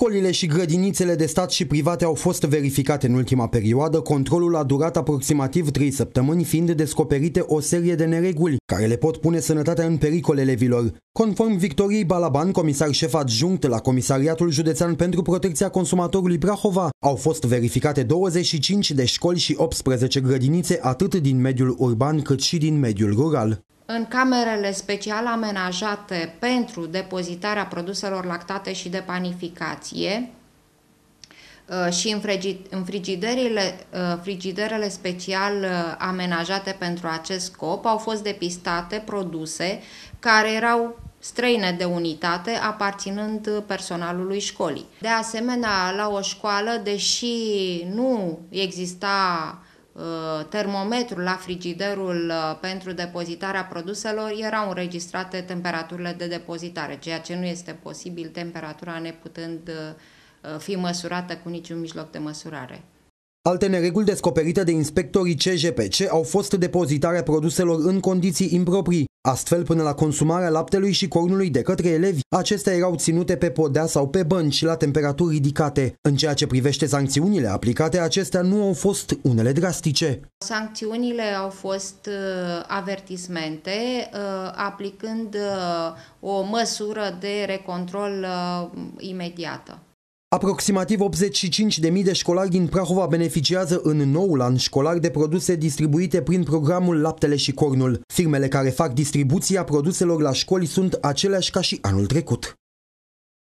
Școlile și grădinițele de stat și private au fost verificate în ultima perioadă, controlul a durat aproximativ 3 săptămâni, fiind descoperite o serie de nereguli care le pot pune sănătatea în pericol elevilor. Conform Victoriei Balaban, comisar șef adjunct la Comisariatul Județean pentru Protecția Consumatorului Prahova, au fost verificate 25 de școli și 18 grădinițe atât din mediul urban cât și din mediul rural în camerele special amenajate pentru depozitarea produselor lactate și de panificație uh, și în frigiderile, uh, frigiderele special uh, amenajate pentru acest scop au fost depistate produse care erau străine de unitate, aparținând personalului școlii. De asemenea, la o școală, deși nu exista Uh, termometrul, la frigiderul uh, pentru depozitarea produselor erau înregistrate temperaturile de depozitare, ceea ce nu este posibil, temperatura neputând uh, fi măsurată cu niciun mijloc de măsurare. Alte nereguli descoperite de inspectorii CGPC au fost depozitarea produselor în condiții improprii, Astfel, până la consumarea laptelui și cornului de către elevi, acestea erau ținute pe podea sau pe bănci la temperaturi ridicate. În ceea ce privește sancțiunile aplicate, acestea nu au fost unele drastice. Sancțiunile au fost uh, avertismente, uh, aplicând uh, o măsură de recontrol imediată. Aproximativ 85.000 de școlari din Prahova beneficiază în noul an școlar de produse distribuite prin programul Laptele și Cornul. Firmele care fac distribuția produselor la școli sunt aceleași ca și anul trecut.